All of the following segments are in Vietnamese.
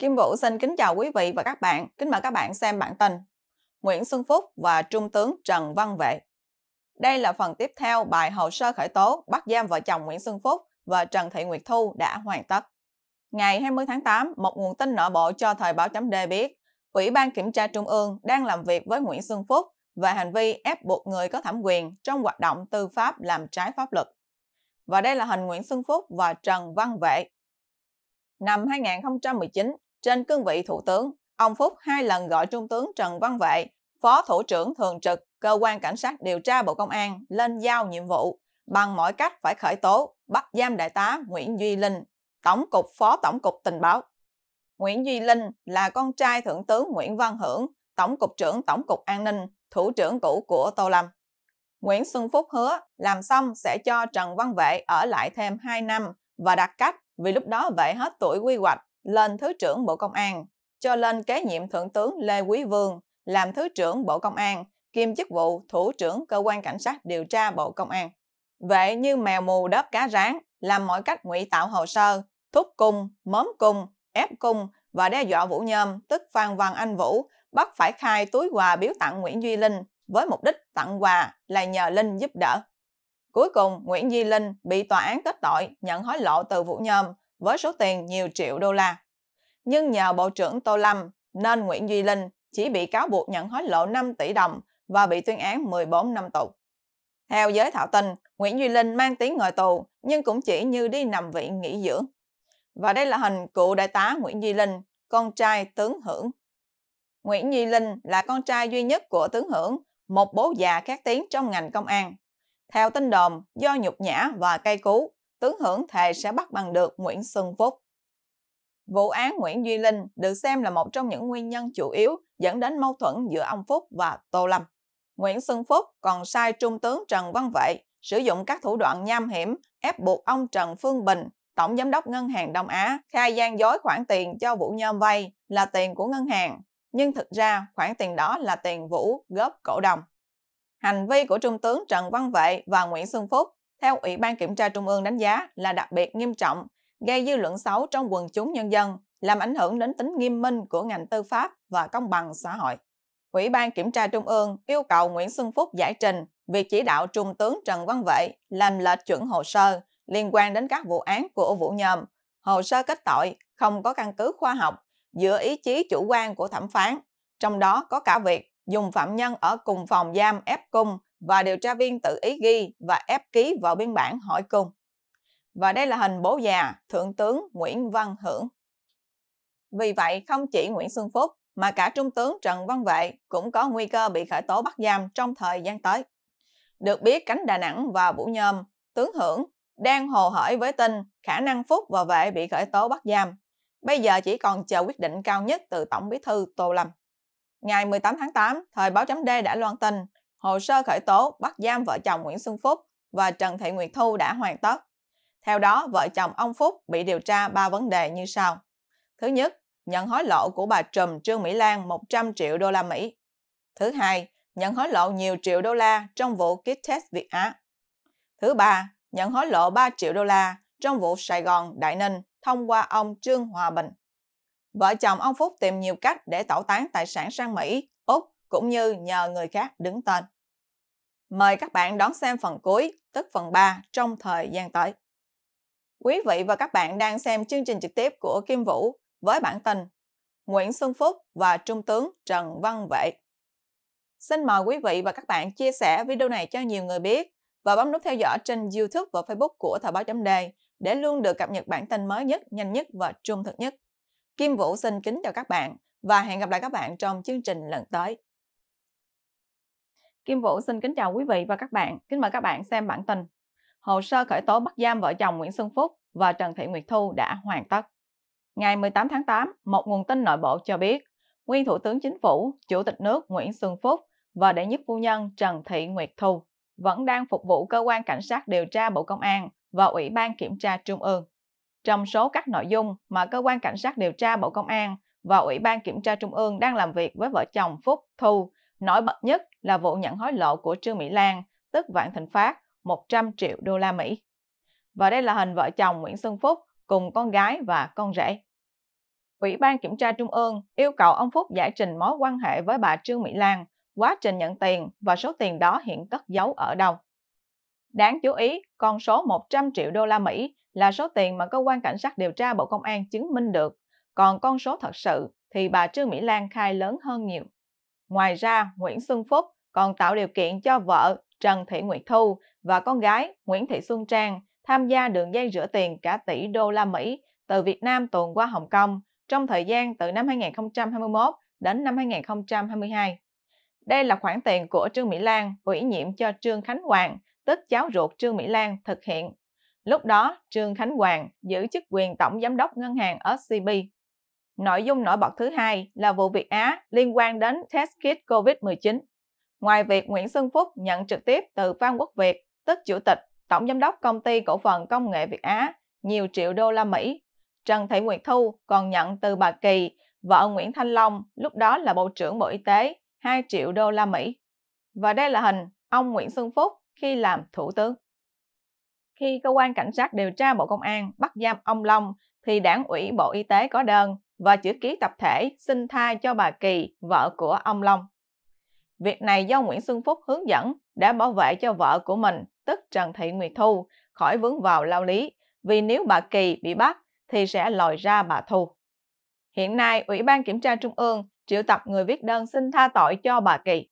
Kim Vũ xin kính chào quý vị và các bạn. Kính mời các bạn xem bản tin Nguyễn Xuân Phúc và Trung tướng Trần Văn Vệ. Đây là phần tiếp theo bài hồ sơ khởi tố bắt giam vợ chồng Nguyễn Xuân Phúc và Trần Thị Nguyệt Thu đã hoàn tất. Ngày 20 tháng 8, một nguồn tin nội bộ cho thời báo chấm Đề biết, Ủy ban Kiểm tra Trung ương đang làm việc với Nguyễn Xuân Phúc về hành vi ép buộc người có thẩm quyền trong hoạt động tư pháp làm trái pháp luật. Và đây là hình Nguyễn Xuân Phúc và Trần Văn Vệ. Năm 2019, trên cương vị Thủ tướng, ông Phúc hai lần gọi Trung tướng Trần Văn Vệ, Phó Thủ trưởng Thường trực Cơ quan Cảnh sát điều tra Bộ Công an lên giao nhiệm vụ bằng mọi cách phải khởi tố, bắt giam đại tá Nguyễn Duy Linh, Tổng cục Phó Tổng cục Tình báo. Nguyễn Duy Linh là con trai Thượng tướng Nguyễn Văn Hưởng, Tổng cục trưởng Tổng cục An ninh, Thủ trưởng cũ của Tô Lâm. Nguyễn Xuân Phúc hứa làm xong sẽ cho Trần Văn Vệ ở lại thêm 2 năm và đặt cách vì lúc đó Vệ hết tuổi quy hoạch lên Thứ trưởng Bộ Công an, cho lên kế nhiệm Thượng tướng Lê Quý Vương làm Thứ trưởng Bộ Công an, kiêm chức vụ Thủ trưởng Cơ quan Cảnh sát điều tra Bộ Công an. Vệ như mèo mù đớp cá rán, làm mọi cách ngụy tạo hồ sơ, thúc cung, móm cung, ép cung và đe dọa Vũ Nhôm, tức Phan Văn Anh Vũ, bắt phải khai túi quà biếu tặng Nguyễn Duy Linh với mục đích tặng quà là nhờ Linh giúp đỡ. Cuối cùng, Nguyễn Duy Linh bị tòa án kết tội nhận hối lộ từ Vũ Nhôm với số tiền nhiều triệu đô la. Nhưng nhờ Bộ trưởng Tô Lâm nên Nguyễn Duy Linh chỉ bị cáo buộc nhận hối lộ 5 tỷ đồng và bị tuyên án 14 năm tù. Theo giới thảo tin, Nguyễn Duy Linh mang tiếng ngồi tù nhưng cũng chỉ như đi nằm viện nghỉ dưỡng. Và đây là hình cựu đại tá Nguyễn Duy Linh, con trai tướng Hưởng. Nguyễn Duy Linh là con trai duy nhất của tướng Hưởng, một bố già khét tiếng trong ngành công an. Theo tin đồn, do nhục nhã và cay cú, tướng hưởng thề sẽ bắt bằng được Nguyễn Xuân Phúc. Vụ án Nguyễn Duy Linh được xem là một trong những nguyên nhân chủ yếu dẫn đến mâu thuẫn giữa ông Phúc và Tô Lâm. Nguyễn Xuân Phúc còn sai Trung tướng Trần Văn Vệ sử dụng các thủ đoạn nham hiểm ép buộc ông Trần Phương Bình, Tổng Giám đốc Ngân hàng Đông Á, khai gian dối khoản tiền cho Vũ Nhôm vay là tiền của ngân hàng, nhưng thực ra khoản tiền đó là tiền Vũ góp cổ đồng. Hành vi của Trung tướng Trần Văn Vệ và Nguyễn Xuân Phúc theo Ủy ban Kiểm tra Trung ương đánh giá là đặc biệt nghiêm trọng, gây dư luận xấu trong quần chúng nhân dân, làm ảnh hưởng đến tính nghiêm minh của ngành tư pháp và công bằng xã hội. Ủy ban Kiểm tra Trung ương yêu cầu Nguyễn Xuân Phúc giải trình việc chỉ đạo Trung tướng Trần Văn Vệ làm lệch chuẩn hồ sơ liên quan đến các vụ án của Vũ Nhôm. Hồ sơ kết tội không có căn cứ khoa học dựa ý chí chủ quan của thẩm phán, trong đó có cả việc dùng phạm nhân ở cùng phòng giam ép cung và điều tra viên tự ý ghi và ép ký vào biên bản hỏi cung. Và đây là hình bố già Thượng tướng Nguyễn Văn Hưởng. Vì vậy, không chỉ Nguyễn Xuân Phúc mà cả Trung tướng Trần Văn Vệ cũng có nguy cơ bị khởi tố bắt giam trong thời gian tới. Được biết cánh Đà Nẵng và Vũ Nhôm, tướng Hưởng đang hồ hởi với tin khả năng Phúc và Vệ bị khởi tố bắt giam. Bây giờ chỉ còn chờ quyết định cao nhất từ Tổng bí thư Tô Lâm. Ngày 18 tháng 8, thời báo chấm D đã loan tin hồ sơ khởi tố bắt giam vợ chồng Nguyễn Xuân Phúc và Trần Thị Nguyệt Thu đã hoàn tất. Theo đó, vợ chồng ông Phúc bị điều tra 3 vấn đề như sau. Thứ nhất, nhận hối lộ của bà Trùm Trương Mỹ Lan 100 triệu đô la Mỹ. Thứ hai, nhận hối lộ nhiều triệu đô la trong vụ kit test Việt Á. Thứ ba, nhận hối lộ 3 triệu đô la trong vụ Sài Gòn Đại Ninh thông qua ông Trương Hòa Bình. Vợ chồng ông Phúc tìm nhiều cách để tẩu tán tài sản sang Mỹ, Úc cũng như nhờ người khác đứng tên. Mời các bạn đón xem phần cuối, tức phần 3 trong thời gian tới. Quý vị và các bạn đang xem chương trình trực tiếp của Kim Vũ với bản tin Nguyễn Xuân Phúc và Trung tướng Trần Văn Vệ. Xin mời quý vị và các bạn chia sẻ video này cho nhiều người biết và bấm nút theo dõi trên YouTube và Facebook của Thời báo chấm đề để luôn được cập nhật bản tin mới nhất, nhanh nhất và trung thực nhất. Kim Vũ xin kính chào các bạn và hẹn gặp lại các bạn trong chương trình lần tới. Kim Vũ xin kính chào quý vị và các bạn. Kính mời các bạn xem bản tin. Hồ sơ khởi tố bắt giam vợ chồng Nguyễn Xuân Phúc và Trần Thị Nguyệt Thu đã hoàn tất. Ngày 18 tháng 8, một nguồn tin nội bộ cho biết, nguyên Thủ tướng Chính phủ, Chủ tịch nước Nguyễn Xuân Phúc và đệ nhất phu nhân Trần Thị Nguyệt Thu vẫn đang phục vụ cơ quan cảnh sát điều tra Bộ Công an và Ủy ban Kiểm tra Trung ương. Trong số các nội dung mà cơ quan cảnh sát điều tra Bộ Công an và Ủy ban Kiểm tra Trung ương đang làm việc với vợ chồng Phúc Thu Nổi bật nhất là vụ nhận hối lộ của Trương Mỹ Lan, tức Vạn Thịnh Phát, 100 triệu đô la Mỹ. Và đây là hình vợ chồng Nguyễn Xuân Phúc cùng con gái và con rể. Ủy ban Kiểm tra Trung ương yêu cầu ông Phúc giải trình mối quan hệ với bà Trương Mỹ Lan, quá trình nhận tiền và số tiền đó hiện cất giấu ở đâu. Đáng chú ý, con số 100 triệu đô la Mỹ là số tiền mà cơ quan cảnh sát điều tra Bộ Công an chứng minh được, còn con số thật sự thì bà Trương Mỹ Lan khai lớn hơn nhiều. Ngoài ra, Nguyễn Xuân Phúc còn tạo điều kiện cho vợ Trần Thị Nguyệt Thu và con gái Nguyễn Thị Xuân Trang tham gia đường dây rửa tiền cả tỷ đô la Mỹ từ Việt Nam tuần qua Hồng Kông trong thời gian từ năm 2021 đến năm 2022. Đây là khoản tiền của Trương Mỹ Lan ủy nhiệm cho Trương Khánh Hoàng, tức cháu ruột Trương Mỹ Lan thực hiện. Lúc đó, Trương Khánh Hoàng giữ chức quyền tổng giám đốc ngân hàng SCB. Nội dung nổi bật thứ hai là vụ việc Á liên quan đến test kit COVID-19. Ngoài việc Nguyễn Xuân Phúc nhận trực tiếp từ Phan Quốc Việt, tức chủ tịch, tổng giám đốc công ty cổ phần công nghệ Việt Á, nhiều triệu đô la Mỹ, Trần Thị Nguyệt Thu còn nhận từ bà Kỳ, vợ Nguyễn Thanh Long, lúc đó là Bộ trưởng Bộ Y tế, 2 triệu đô la Mỹ. Và đây là hình ông Nguyễn Xuân Phúc khi làm thủ tướng. Khi cơ quan cảnh sát điều tra Bộ Công an bắt giam ông Long thì đảng ủy Bộ Y tế có đơn và chữ ký tập thể xin thai cho bà Kỳ, vợ của ông Long. Việc này do Nguyễn Xuân Phúc hướng dẫn để bảo vệ cho vợ của mình, tức Trần Thị Nguyệt Thu, khỏi vướng vào lao lý, vì nếu bà Kỳ bị bắt thì sẽ lòi ra bà Thu. Hiện nay, Ủy ban Kiểm tra Trung ương triệu tập người viết đơn xin tha tội cho bà Kỳ.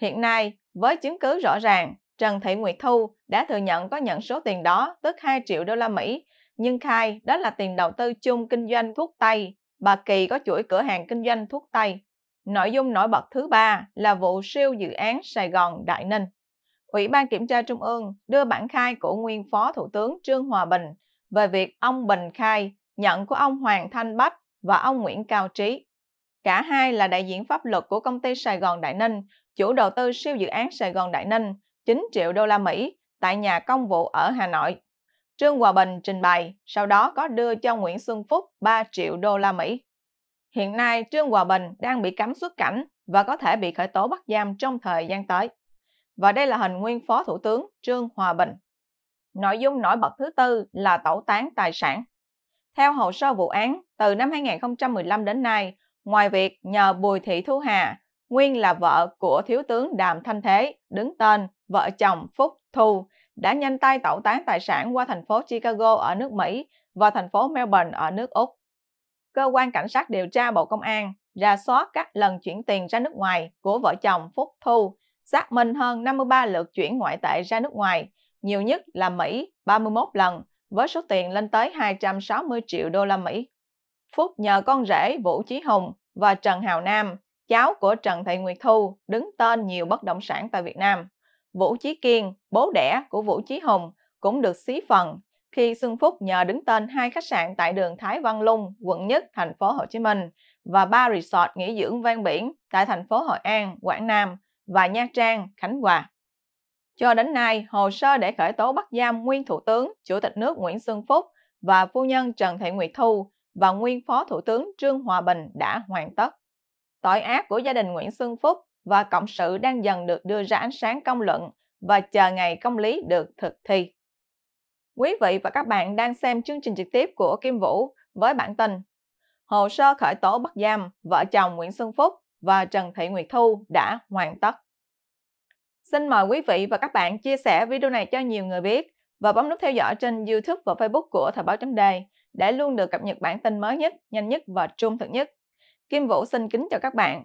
Hiện nay, với chứng cứ rõ ràng, Trần Thị Nguyệt Thu đã thừa nhận có nhận số tiền đó, tức 2 triệu đô la Mỹ, nhưng khai đó là tiền đầu tư chung kinh doanh thuốc tây bà Kỳ có chuỗi cửa hàng kinh doanh thuốc Tây. Nội dung nổi bật thứ ba là vụ siêu dự án Sài Gòn Đại Ninh. Ủy ban Kiểm tra Trung ương đưa bản khai của nguyên Phó Thủ tướng Trương Hòa Bình về việc ông Bình khai nhận của ông Hoàng Thanh Bách và ông Nguyễn Cao Trí. Cả hai là đại diện pháp luật của công ty Sài Gòn Đại Ninh, chủ đầu tư siêu dự án Sài Gòn Đại Ninh 9 triệu đô la Mỹ tại nhà công vụ ở Hà Nội. Trương Hòa Bình trình bày, sau đó có đưa cho Nguyễn Xuân Phúc 3 triệu đô la Mỹ. Hiện nay, Trương Hòa Bình đang bị cấm xuất cảnh và có thể bị khởi tố bắt giam trong thời gian tới. Và đây là hình nguyên Phó Thủ tướng Trương Hòa Bình. Nội dung nổi bật thứ tư là tẩu tán tài sản. Theo hồ sơ vụ án, từ năm 2015 đến nay, ngoài việc nhờ Bùi Thị Thu Hà, nguyên là vợ của Thiếu tướng Đàm Thanh Thế, đứng tên vợ chồng Phúc Thu đã nhanh tay tẩu tán tài sản qua thành phố Chicago ở nước Mỹ và thành phố Melbourne ở nước Úc. Cơ quan cảnh sát điều tra Bộ Công an ra soát các lần chuyển tiền ra nước ngoài của vợ chồng Phúc Thu, xác minh hơn 53 lượt chuyển ngoại tệ ra nước ngoài, nhiều nhất là Mỹ 31 lần, với số tiền lên tới 260 triệu đô la Mỹ. Phúc nhờ con rể Vũ Chí Hùng và Trần Hào Nam, cháu của Trần Thị Nguyệt Thu, đứng tên nhiều bất động sản tại Việt Nam. Vũ Chí Kiên, bố đẻ của Vũ Chí Hùng, cũng được xí phần khi Xuân Phúc nhờ đứng tên hai khách sạn tại đường Thái Văn Lung, quận Nhất, thành phố Hồ Chí Minh và ba resort nghỉ dưỡng ven biển tại thành phố Hội An, Quảng Nam và Nha Trang, Khánh Hòa. Cho đến nay, hồ sơ để khởi tố bắt giam nguyên Thủ tướng, Chủ tịch nước Nguyễn Xuân Phúc và phu nhân Trần Thị Nguyệt Thu và nguyên Phó Thủ tướng Trương Hòa Bình đã hoàn tất. Tội ác của gia đình Nguyễn Xuân Phúc và cộng sự đang dần được đưa ra ánh sáng công luận và chờ ngày công lý được thực thi. Quý vị và các bạn đang xem chương trình trực tiếp của Kim Vũ với bản tin Hồ sơ khởi tố bắt giam vợ chồng Nguyễn Xuân Phúc và Trần Thị Nguyệt Thu đã hoàn tất. Xin mời quý vị và các bạn chia sẻ video này cho nhiều người biết và bấm nút theo dõi trên YouTube và Facebook của Thời báo chấm đề để luôn được cập nhật bản tin mới nhất, nhanh nhất và trung thực nhất. Kim Vũ xin kính chào các bạn